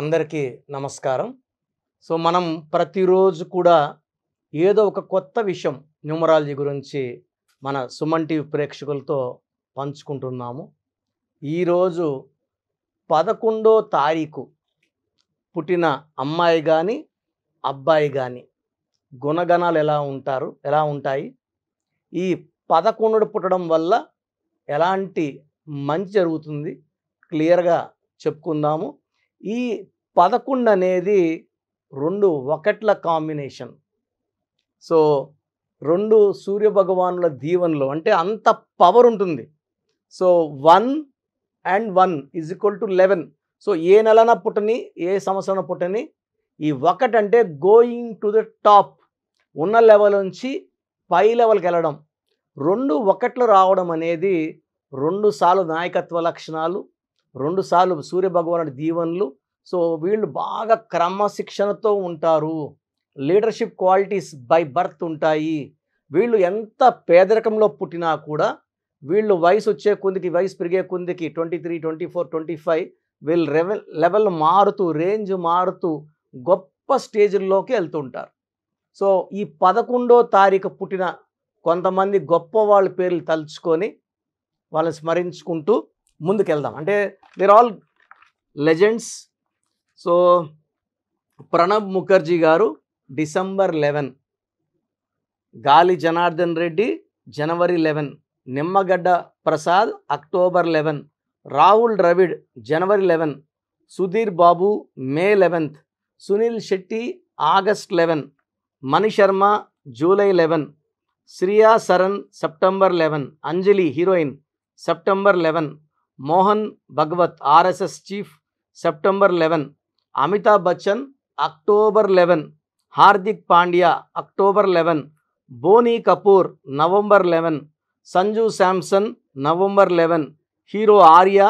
అందరికీ నమస్కారం సో మనం ప్రతిరోజు కూడా ఏదో ఒక కొత్త విషయం న్యూమరాలజీ గురించి మన సుమన్ టీవీ ప్రేక్షకులతో పంచుకుంటున్నాము ఈరోజు పదకొండో తారీఖు పుట్టిన అమ్మాయి కానీ అబ్బాయి కానీ గుణగణాలు ఎలా ఉంటారు ఎలా ఉంటాయి ఈ పదకొండు పుట్టడం వల్ల ఎలాంటి మంచి జరుగుతుంది క్లియర్గా చెప్పుకుందాము ఈ పదకొండు అనేది రెండు ఒకట్ల కాంబినేషన్ సో రెండు సూర్యభగవానుల దీవెనలు అంటే అంత పవర్ ఉంటుంది so one and one is equal to eleven so ఏ నెలన పుట్టని ఏ సంవత్సరం పుట్టని ఈ ఒకటంటే గోయింగ్ టు ద టాప్ ఉన్న లెవెల్ నుంచి పై లెవెల్కి వెళ్ళడం రెండు ఒకట్లు రావడం అనేది రెండుసార్లు నాయకత్వ లక్షణాలు రెండుసార్లు సూర్యభగవానుడి దీవెనలు సో వీళ్ళు బాగా క్రమశిక్షణతో ఉంటారు లీడర్షిప్ క్వాలిటీస్ బై బర్త్ ఉంటాయి వీళ్ళు ఎంత పేదరికంలో పుట్టినా కూడా వీళ్ళు వయసు వచ్చే కొందికి వయసు పెరిగే కొందికి twenty three twenty four twenty five వీళ్ళు లెవెల్ మారుతూ రేంజ్ మారుతూ గొప్ప స్టేజ్లోకి వెళ్తుంటారు సో ఈ పదకొండో తారీఖు పుట్టిన కొంతమంది గొప్ప వాళ్ళ పేర్లు తలుచుకొని వాళ్ళని స్మరించుకుంటూ ముందుకెళ్దాం అంటే they're all legends so Pranab Mukherjee garu December eleven Gali Janardhan Reddy January eleven Nimmagadda Prasad October eleven Rahul Dravid January eleven Sudheer Babu May eleventh Suniel Shetty August eleven Manisharma Sharma July eleven Shriya Saran September eleven Anjali heroine September eleven Mohan Bhagwat RSS chief September eleven Amitabh Bachchan October eleven Hardik Pandya October eleven Boney Kapoor November eleven Sanju Samson November eleven hero Arya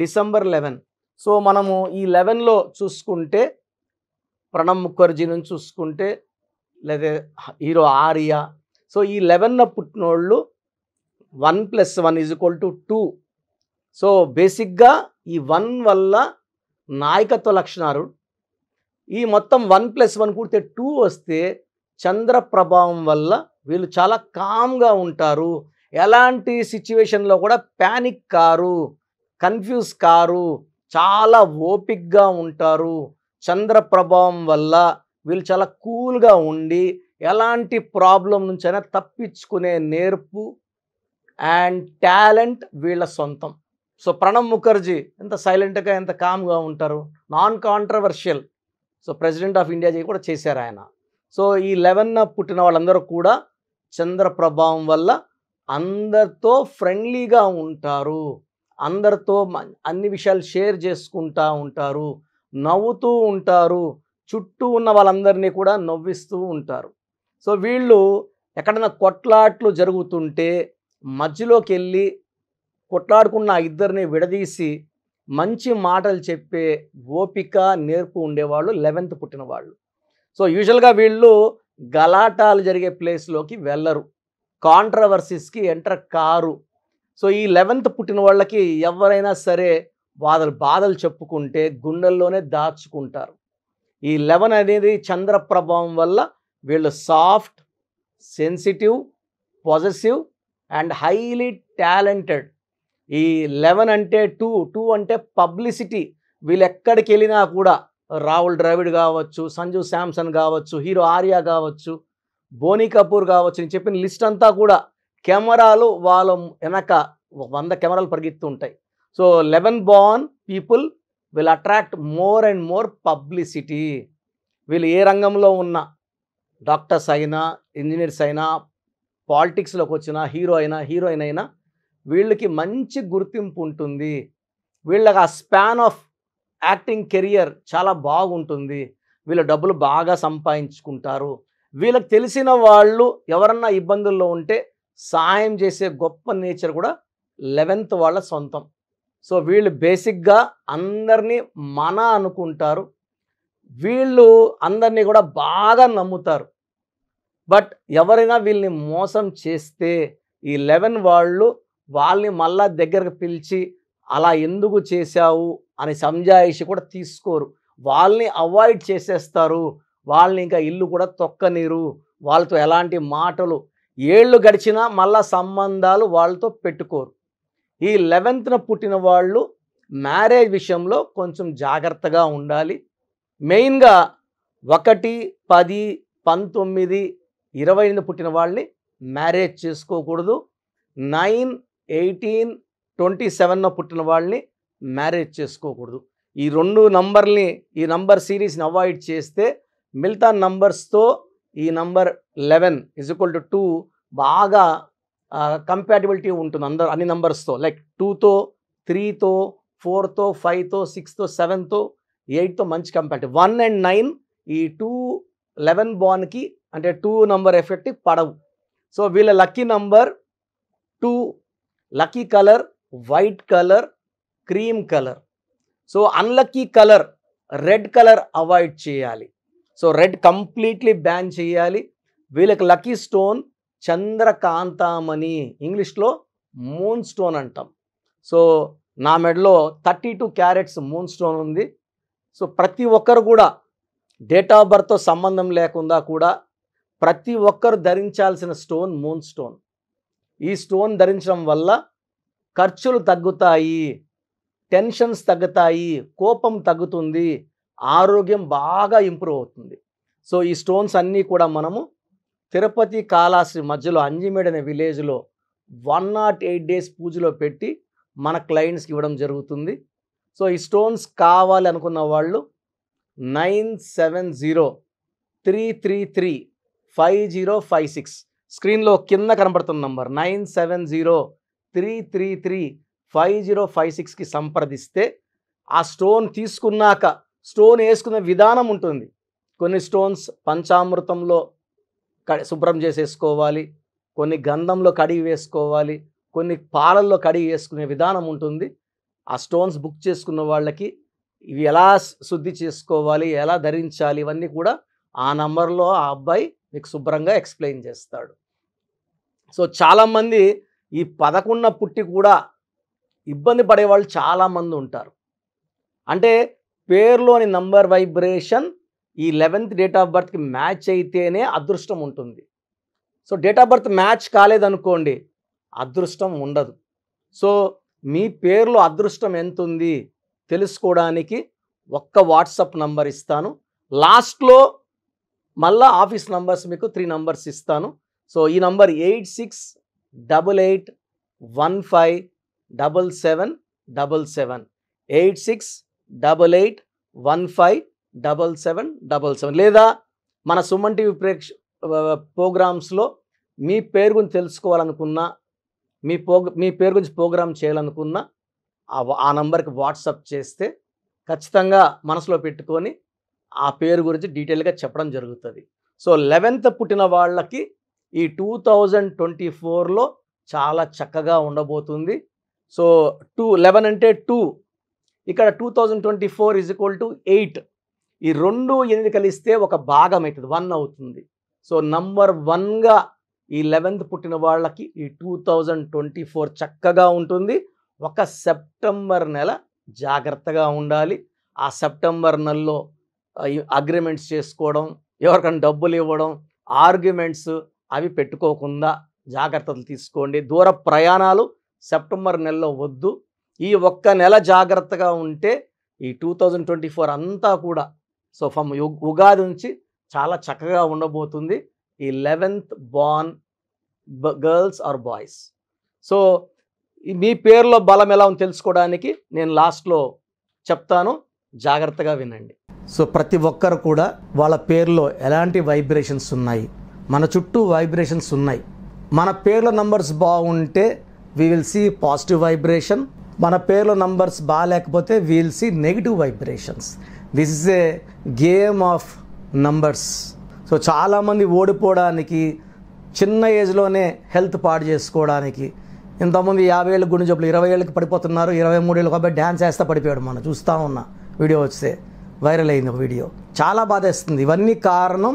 December eleven so మనము ఈ లెవెన్లో చూసుకుంటే ప్రణబ్ ముఖర్జీ నుంచి చూసుకుంటే లేదా hero Arya so ఈ లెవెన్న పుట్టినోళ్ళు one plus one is equal to two so బేసిక్గా ఈ వన్ వల్ల నాయకత్వ లక్షణాలు ఈ మొత్తం వన్ ప్లస్ వన్ కూడితే టూ వస్తే చంద్ర ప్రభావం వల్ల వీళ్ళు చాలా కామ్గా ఉంటారు ఎలాంటి సిచ్యువేషన్లో కూడా ప్యానిక్ కారు కన్ఫ్యూజ్ కారు చాలా ఓపిక్గా ఉంటారు చంద్ర ప్రభావం వల్ల వీళ్ళు చాలా కూల్గా ఉండి ఎలాంటి ప్రాబ్లం నుంచైనా తప్పించుకునే నేర్పు అండ్ టాలెంట్ వీళ్ళ సొంతం సో ప్రణబ్ ముఖర్జీ ఎంత సైలెంట్గా ఎంత కామ్గా ఉంటారు non controversial so president of India కూడా చేశారు ఆయన సో ఈ లెవెన్న పుట్టిన వాళ్ళందరూ కూడా చంద్ర ప్రభావం వల్ల అందరితో ఫ్రెండ్లీగా ఉంటారు అందరితో అన్ని విషయాలు షేర్ చేసుకుంటూ ఉంటారు నవ్వుతూ ఉంటారు చుట్టూ ఉన్న వాళ్ళందరినీ కూడా నవ్విస్తూ ఉంటారు సో వీళ్ళు ఎక్కడైనా కొట్లాట్లు జరుగుతుంటే మధ్యలోకి వెళ్ళి కొట్లాడుకున్న ఇద్దరిని విడదీసి మంచి మాటలు చెప్పే ఓపిక నేర్పు ఉండేవాళ్ళు లెవెన్త్ పుట్టిన వాళ్ళు సో యూజువల్గా వీళ్ళు గలాటాలు జరిగే ప్లేస్లోకి వెళ్ళరు కాంట్రవర్సీస్కి ఎంటర్ కారు సో ఈ లెవెన్త్ పుట్టిన వాళ్ళకి ఎవరైనా సరే వాళ్ళ బాధలు చెప్పుకుంటే గుండెల్లోనే దాచుకుంటారు ఈ లెవెన్ అనేది చంద్ర ప్రభావం వల్ల వీళ్ళు soft sensitive positive and highly talented ఈ లెవెన్ అంటే టూ టూ అంటే పబ్లిసిటీ వీళ్ళు ఎక్కడికి వెళ్ళినా కూడా రాహుల్ ద్రావిడ్ కావచ్చు సంజు శాంసన్ కావచ్చు హీరో ఆర్యా కావచ్చు బోనీ కపూర్ కావచ్చు అని చెప్పిన లిస్ట్ అంతా కూడా కెమెరాలు వాళ్ళ వెనక వంద కెమెరాలు పరిగెత్తుంటాయి so eleven born people will attract more and more publicity వీళ్ళు ఏ రంగంలో ఉన్నా డాక్టర్స్ అయినా ఇంజనీర్స్ అయినా పాలిటిక్స్లోకి వచ్చిన హీరో అయినా హీరోయిన్ అయినా వీళ్ళకి మంచి గుర్తింపు ఉంటుంది వీళ్ళకి ఆ స్పాన్ ఆఫ్ యాక్టింగ్ కెరియర్ చాలా బాగుంటుంది వీళ్ళ డబ్బులు బాగా సంపాదించుకుంటారు వీళ్ళకి తెలిసిన వాళ్ళు ఎవరన్నా ఇబ్బందుల్లో ఉంటే సాయం చేసే గొప్ప నేచర్ కూడా లెవెన్త్ వాళ్ళ సొంతం సో వీళ్ళు బేసిక్గా అందరినీ మన అనుకుంటారు వీళ్ళు అందరినీ కూడా బాగా నమ్ముతారు బట్ ఎవరైనా వీళ్ళని మోసం చేస్తే ఈ లెవెన్ వాళ్ళు వాళ్ళని మళ్ళా దగ్గరకు పిలిచి అలా ఎందుకు చేశావు అని సంజాయిషి కూడా తీసుకోరు వాళ్ళని అవాయిడ్ చేసేస్తారు వాళ్ళని ఇంకా ఇల్లు కూడా తొక్కనీరు వాళ్ళతో ఎలాంటి మాటలు ఏళ్ళు గడిచినా మళ్ళా సంబంధాలు వాళ్ళతో పెట్టుకోరు ఈ లెవెన్త్న పుట్టిన వాళ్ళు మ్యారేజ్ విషయంలో కొంచెం జాగ్రత్తగా ఉండాలి మెయిన్గా ఒకటి పది పంతొమ్మిది ఇరవై ఎనిమిది పుట్టిన వాళ్ళని మ్యారేజ్ చేసుకోకూడదు నైన్ ఎయిటీన్ ట్వంటీ సెవెన్లో పుట్టిన వాళ్ళని మ్యారేజ్ చేసుకోకూడదు ఈ రెండు నంబర్ని ఈ నంబర్ సిరీస్ని అవాయిడ్ చేస్తే మిగతా నంబర్స్తో ఈ number eleven is equal to two బాగా కంపాటిబిలిటీ ఉంటుంది అందరు అన్ని నంబర్స్తో లైక్ టూతో త్రీతో ఫోర్తో ఫైవ్తో సిక్స్తో సెవెన్తో ఎయిట్తో మంచి కంపాటి వన్ అండ్ నైన్ ఈ టూ లెవెన్ బాన్కి అంటే టూ నంబర్ ఎఫెక్ట్ పడవు సో వీళ్ళ lucky number two lucky colour white colour cream colour so unlucky colour red colour avoid చేయాలి సో రెడ్ కంప్లీట్లీ బ్యాన్ చేయాలి వీళ్ళకి లక్కీ స్టోన్ చంద్రకాంతామణి ఇంగ్లీష్లో మూన్ స్టోన్ అంటాం సో నా మెడలో thirty two carats moon stone ఉంది సో ప్రతి ఒక్కరు కూడా డేట్ ఆఫ్ బర్త్తో సంబంధం లేకుండా కూడా ప్రతి ఒక్కరు ధరించాల్సిన స్టోన్ మూన్ స్టోన్ ఈ స్టోన్ ధరించడం వల్ల ఖర్చులు తగ్గుతాయి టెన్షన్స్ తగ్గుతాయి కోపం తగ్గుతుంది ఆరోగ్యం బాగా ఇంప్రూవ్ అవుతుంది సో ఈ స్టోన్స్ అన్నీ కూడా మనము తిరుపతి కాళాశ్రీ మధ్యలో అంజిమేడ్ అనే విలేజ్లో వన్ నాట్ ఎయిట్ డేస్ పూజలో పెట్టి మన క్లయింట్స్కి ఇవ్వడం జరుగుతుంది సో ఈ స్టోన్స్ కావాలి అనుకున్న వాళ్ళు nine seven zero three three three five zero five six స్క్రీన్లో కింద కనబడుతున్న number nine seven zero three three three five zero five సిక్స్కి సంప్రదిస్తే ఆ స్టోన్ తీసుకున్నాక స్టోన్ వేసుకునే విధానం ఉంటుంది కొన్ని స్టోన్స్ పంచామృతంలో శుభ్రం చేసేసుకోవాలి కొన్ని గంధంలో కడిగి వేసుకోవాలి కొన్ని పాలల్లో కడిగి వేసుకునే విధానం ఉంటుంది ఆ స్టోన్స్ బుక్ చేసుకున్న వాళ్ళకి ఇవి ఎలా శుద్ధి చేసుకోవాలి ఎలా ధరించాలి ఇవన్నీ కూడా ఆ నంబర్లో ఆ అబ్బాయి మీకు శుభ్రంగా ఎక్స్ప్లెయిన్ చేస్తాడు సో చాలామంది ఈ పదకొండ పుట్టి కూడా ఇబ్బంది పడేవాళ్ళు చాలామంది ఉంటారు అంటే పేరులోని నంబర్ వైబ్రేషన్ ఈ లెవెన్త్ డేట్ ఆఫ్ బర్త్కి మ్యాచ్ అయితేనే అదృష్టం ఉంటుంది so date of birth match కాలేదనుకోండి అదృష్టం ఉండదు సో మీ పేర్లో అదృష్టం ఎంత ఉంది తెలుసుకోవడానికి ఒక్క వాట్సప్ నంబర్ ఇస్తాను లాస్ట్లో మళ్ళా ఆఫీస్ నంబర్స్ మీకు త్రీ నంబర్స్ ఇస్తాను సో ఈ number eight six double eight one five double seven double seven eight six double eight one five double seven double seven లేదా మన సుమన్ టీవీ ప్రేక్ష ప్రోగ్రామ్స్లో మీ పేరు గురించి తెలుసుకోవాలనుకున్నా మీ పో మీ పేరు గురించి ప్రోగ్రామ్ చేయాలనుకున్నా ఆ నంబర్కి వాట్సప్ చేస్తే ఖచ్చితంగా మనసులో పెట్టుకొని ఆ పేరు గురించి డీటెయిల్గా చెప్పడం జరుగుతుంది సో లెవెన్త్ పుట్టిన వాళ్ళకి ఈ టూ థౌజండ్ ట్వంటీ ఫోర్లో చాలా చక్కగా ఉండబోతుంది సో టూ లెవెన్ అంటే టూ ఇక్కడ two thousand twenty four is equal to eight ఈ రెండు ఎనిమిది కలిస్తే ఒక భాగం అవుతుంది వన్ అవుతుంది సో నంబర్ వన్గా ఈ లెవెన్త్ పుట్టిన వాళ్ళకి ఈ టూ థౌజండ్ ట్వంటీ ఫోర్ చక్కగా ఉంటుంది ఒక సెప్టెంబర్ నెల జాగ్రత్తగా ఉండాలి ఆ సెప్టెంబర్ నెలలో అగ్రిమెంట్స్ చేసుకోవడం ఎవరికైనా డబ్బులు ఇవ్వడం ఆర్గ్యుమెంట్స్ అవి పెట్టుకోకుండా జాగ్రత్తలు తీసుకోండి దూర ప్రయాణాలు సెప్టెంబర్ నెలలో వద్దు ఈ ఒక్క నెల జాగ్రత్తగా ఉంటే ఈ టూ థౌజండ్ ట్వంటీ ఫోర్ అంతా కూడా సో ఫ్రమ్ ఉగాది నుంచి చాలా చక్కగా ఉండబోతుంది ఈ eleventh born girls or boys so మీ పేరులో బలం ఎలా తెలుసుకోవడానికి నేను లాస్ట్లో చెప్తాను జాగ్రత్తగా వినండి సో ప్రతి ఒక్కరు కూడా వాళ్ళ పేరులో ఎలాంటి వైబ్రేషన్స్ ఉన్నాయి మన చుట్టూ వైబ్రేషన్స్ ఉన్నాయి మన పేర్ల నంబర్స్ బాగుంటే we will see positive vibration మన పేర్ల నంబర్స్ బాగాలేకపోతే we will see negative vibrations this is a game of numbers so చాలామంది ఓడిపోవడానికి చిన్న ఏజ్లోనే హెల్త్ పాడు చేసుకోవడానికి ఇంతకుముందు యాభై ఏళ్ళకి గుండె జబ్బులు ఇరవై ఏళ్ళకి పడిపోతున్నారు ఇరవై మూడు ఏళ్ళకి డ్యాన్స్ వేస్తే పడిపోయాడు మనం చూస్తూ ఉన్నా వీడియో వస్తే వైరల్ అయింది ఒక వీడియో చాలా బాధేస్తుంది ఇవన్నీ కారణం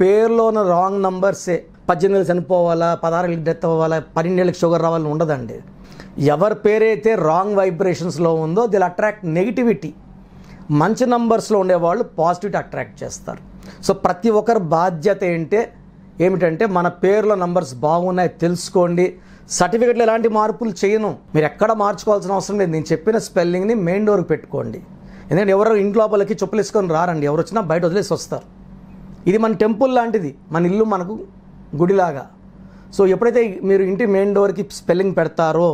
పేర్లో ఉన్న రాంగ్ నంబర్సే పద్దెనిమిది చనిపోవాలా పదహారు డెత్ అవ్వాలా పన్నెండేళ్ళకి షుగర్ రావాలని ఉండదండి ఎవరి పేరైతే రాంగ్ వైబ్రేషన్స్లో ఉందో దిల్ అట్రాక్ట్ నెగిటివిటీ మంచి నంబర్స్లో ఉండేవాళ్ళు పాజిటివిటీ అట్రాక్ట్ చేస్తారు సో ప్రతి ఒక్కరి బాధ్యత ఏంటే ఏమిటంటే మన పేర్లో నంబర్స్ బాగున్నాయి తెలుసుకోండి సర్టిఫికెట్లు ఎలాంటి మార్పులు చేయను మీరు ఎక్కడ మార్చుకోవాల్సిన అవసరం లేదు నేను చెప్పిన స్పెల్లింగ్ని మెయిన్ డోర్కి పెట్టుకోండి ఎందుకంటే ఎవరు ఇంటి లోపలికి చెప్పులు వేసుకొని రారండి ఎవరు వచ్చినా బయట వదిలేసి వస్తారు ఇది మన టెంపుల్ లాంటిది మన ఇల్లు మనకు గుడిలాగా సో ఎప్పుడైతే మీరు ఇంటి మెయిన్ డోర్కి స్పెల్లింగ్ పెడతారో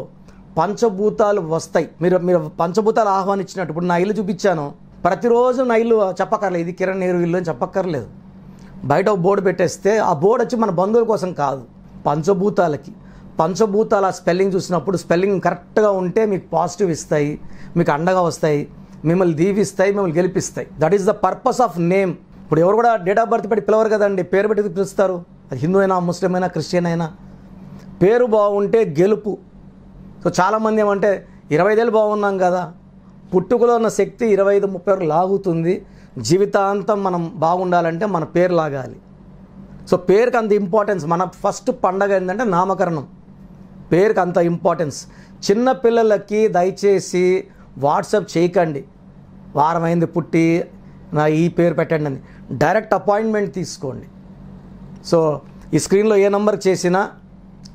పంచభూతాలు వస్తాయి మీరు మీరు పంచభూతాలు ఆహ్వానించినట్టు ఇప్పుడు నా ఇల్లు చూపించాను ప్రతిరోజు నా ఇల్లు చెప్పక్కర్లేదు ఇది కిరణ్ నేరు ఇల్లు అని చెప్పక్కర్లేదు బయట బోర్డు పెట్టేస్తే ఆ బోర్డు వచ్చి మన బంధువుల కోసం కాదు పంచభూతాలకి పంచభూతాల స్పెల్లింగ్ చూసినప్పుడు స్పెల్లింగ్ కరెక్ట్గా ఉంటే మీకు పాజిటివ్ ఇస్తాయి మీకు అండగా వస్తాయి మిమ్మల్ని దీవిస్తాయి మిమ్మల్ని గెలిపిస్తాయి that is the purpose of name ఇప్పుడు ఎవరు కూడా డేట్ ఆఫ్ బర్త్ పెట్టి పిలవరు కదండి పేరు పెట్టి పిలుస్తారు అది హిందూ అయినా ముస్లిం అయినా క్రిస్టియన్ అయినా పేరు బాగుంటే గెలుపు సో చాలామంది ఏమంటే ఇరవై ఐదేళ్ళు బాగున్నాం కదా పుట్టుకలో ఉన్న శక్తి ఇరవై ఐదు ముప్పై వరకు లాగుతుంది జీవితాంతం మనం బాగుండాలంటే మన పేరు లాగాలి సో పేరుకి అంత ఇంపార్టెన్స్ మన ఫస్ట్ పండగ ఏంటంటే నామకరణం పేరుకి అంత ఇంపార్టెన్స్ చిన్న పిల్లలకి దయచేసి వాట్సప్ చేయకండి వారమైంది పుట్టి నా ఈ పేరు పెట్టండి అని డైరెక్ట్ అపాయింట్మెంట్ తీసుకోండి సో ఈ స్క్రీన్లో ఏ నెంబర్ చేసినా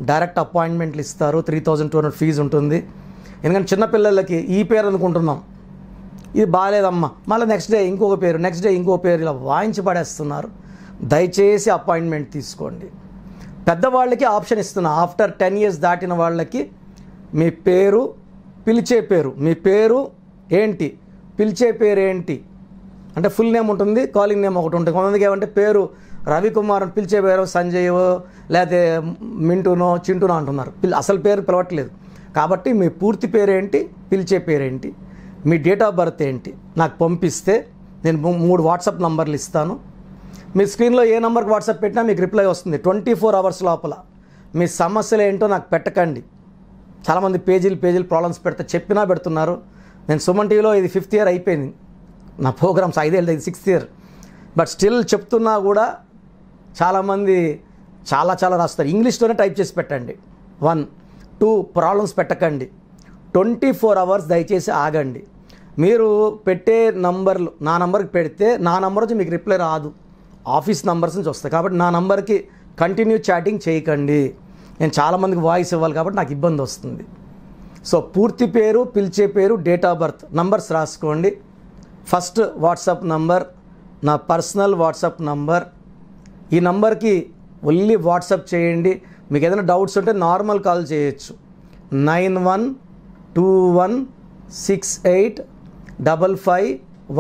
డైరెక్ట్ అపాయింట్మెంట్లు ఇస్తారు three thousand two hundred fees ఉంటుంది ఎందుకంటే చిన్నపిల్లలకి ఈ పేరు అనుకుంటున్నాం ఇది బాగాలేదమ్మా మళ్ళీ నెక్స్ట్ డే ఇంకొక పేరు నెక్స్ట్ డే ఇంకో పేరు ఇలా వాయించి పడేస్తున్నారు దయచేసి అపాయింట్మెంట్ తీసుకోండి పెద్దవాళ్ళకి ఆప్షన్ ఇస్తున్నా ఆఫ్టర్ టెన్ ఇయర్స్ దాటిన వాళ్ళకి మీ పేరు పిలిచే పేరు మీ పేరు ఏంటి పిలిచే పేరు ఏంటి అంటే ఫుల్ నేమ్ ఉంటుంది కాలింగ్ నేమ్ ఒకటి ఉంటుంది కొంతమందికి ఏమంటే పేరు రవికుమార్ అని పిలిచే పేరు సంజయ్ లేకపోతే మింటునో చింటునో అంటున్నారు అసలు పేరు పిలవట్లేదు కాబట్టి మీ పూర్తి పేరేంటి పిలిచే పేరేంటి మీ డేట్ ఆఫ్ బర్త్ ఏంటి నాకు పంపిస్తే నేను మూడు వాట్సాప్ నంబర్లు ఇస్తాను మీ స్క్రీన్లో ఏ నెంబర్కి వాట్సాప్ పెట్టినా మీకు రిప్లై వస్తుంది ట్వంటీ ఫోర్ అవర్స్ లోపల మీ సమస్యలు ఏంటో నాకు పెట్టకండి చాలామంది పేజీలు పేజీలు ప్రాబ్లమ్స్ పెడితే చెప్పినా పెడుతున్నారు నేను సుమన్ టీవీలో ఇది ఫిఫ్త్ ఇయర్ అయిపోయింది నా ప్రోగ్రామ్స్ ఐదేళ్ళు ఇది సిక్స్త్ ఇయర్ బట్ స్టిల్ చెప్తున్నా కూడా చాలామంది చాలా చాలా రాస్తారు ఇంగ్లీష్లోనే టైప్ చేసి పెట్టండి వన్ టూ ప్రాబ్లమ్స్ పెట్టకండి ట్వంటీ ఫోర్ అవర్స్ దయచేసి ఆగండి మీరు పెట్టే నంబర్లు నా నంబర్కి పెడితే నా నంబర్ వచ్చి మీకు రిప్లై రాదు ఆఫీస్ నంబర్స్ నుంచి వస్తాయి కాబట్టి నా నంబర్కి కంటిన్యూ చాటింగ్ చేయకండి నేను చాలామందికి వాయిస్ ఇవ్వాలి కాబట్టి నాకు ఇబ్బంది వస్తుంది సో పూర్తి పేరు పిలిచే పేరు డేట్ ఆఫ్ బర్త్ నంబర్స్ రాసుకోండి ఫస్ట్ వాట్సాప్ నంబర్ నా పర్సనల్ వాట్సాప్ నంబర్ ఈ నంబర్కి ఓన్లీ వాట్సాప్ చేయండి మీకు ఏదైనా డౌట్స్ ఉంటే నార్మల్ కాల్ చేయొచ్చు nine one two one six eight double five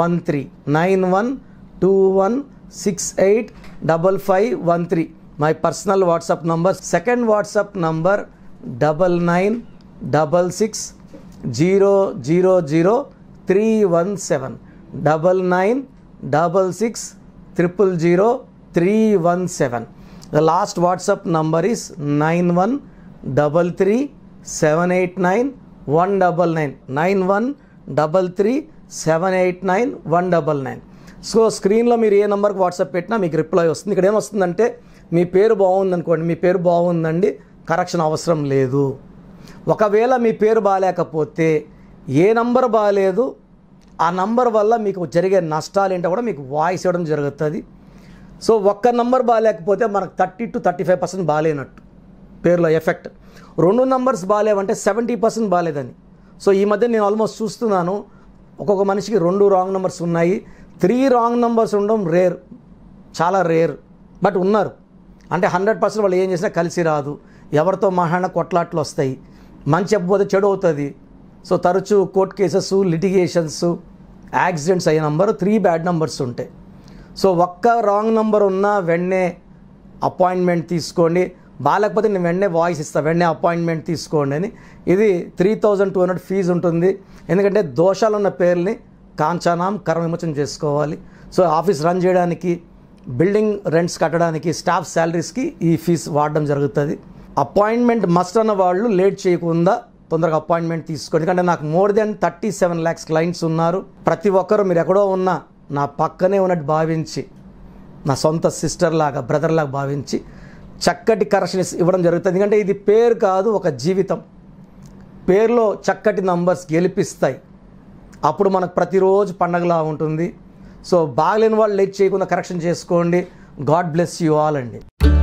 one three nine one two one six eight double five one three my personal WhatsApp number second WhatsApp number double nine double six zero zero zero three one seven double nine double six triple zero three one seven the last WhatsApp number is nine one double three seven eight nine one double nine nine one double three seven eight nine one double nine so స్క్రీన్లో మీరు ఏ నెంబర్కి WhatsApp పెట్టినా మీకు reply వస్తుంది ఇక్కడ ఏమొస్తుందంటే మీ పేరు బాగుందనుకోండి మీ పేరు బాగుందండి కరెక్షన్ అవసరం లేదు ఒకవేళ మీ పేరు బాగాలేకపోతే ఏ నంబర్ బాగాలేదు ఆ నంబర్ వల్ల మీకు జరిగే నష్టాలు ఏంటో కూడా మీకు వాయిస్ ఇవ్వడం జరుగుతుంది సో ఒక్క నంబర్ బాగాలేకపోతే మనకు thirty to thirty five percent బాగాలేనట్టు పేరులో ఎఫెక్ట్ రెండు నంబర్స్ బాగాలేవంటే సెవెంటీ పర్సెంట్ బాగాలేదని సో ఈ మధ్య నేను ఆల్మోస్ట్ చూస్తున్నాను ఒక్కొక్క మనిషికి రెండు రాంగ్ నెంబర్స్ ఉన్నాయి త్రీ రాంగ్ నెంబర్స్ ఉండడం రేర్ చాలా రేర్ బట్ ఉన్నారు అంటే హండ్రెడ్ పర్సెంట్ వాళ్ళు ఏం చేసినా కలిసి రాదు ఎవరితో మహాన కొట్లాట్లు వస్తాయి మంచి చెప్పబోతే చెడు అవుతుంది సో తరచూ కోర్ట్ కేసెస్ లిటిగేషన్స్ యాక్సిడెంట్స్ అయ్యే నంబరు త్రీ బ్యాడ్ నంబర్స్ ఉంటాయి సో ఒక్క రాంగ్ నంబర్ ఉన్నా వెంటనే అపాయింట్మెంట్ తీసుకోండి బాగాలేకపోతే నేను వెంటనే వాయిస్ ఇస్తాను వెంటనే అపాయింట్మెంట్ తీసుకోండి అని ఇది three thousand two hundred fees ఉంటుంది ఎందుకంటే దోషాలు ఉన్న పేర్లని కాంచానాం కర్మ విమోచన చేసుకోవాలి సో ఆఫీస్ రన్ చేయడానికి బిల్డింగ్ రెంట్స్ కట్టడానికి స్టాఫ్ శాలరీస్కి ఈ ఫీజు వాడడం జరుగుతుంది అపాయింట్మెంట్ మస్ట్ అన్న వాళ్ళు లేట్ చేయకుండా తొందరగా అపాయింట్మెంట్ తీసుకోండి ఎందుకంటే నాకు more than thirty seven lakhs clients ఉన్నారు ప్రతి ఒక్కరు మీరు ఎక్కడో ఉన్నా నా పక్కనే ఉన్నట్టు భావించి నా సొంత సిస్టర్ లాగా బ్రదర్ లాగా భావించి చక్కటి కరెక్షన్స్ ఇవ్వడం జరుగుతుంది ఎందుకంటే ఇది పేరు కాదు ఒక జీవితం పేరులో చక్కటి నంబర్స్ గెలిపిస్తాయి అప్పుడు మనకు ప్రతిరోజు పండగలా ఉంటుంది సో బాగలేని వాళ్ళు లేట్ చేయకుండా కరెక్షన్ చేసుకోండి గాడ్ బ్లెస్ యూ ఆల్ అండి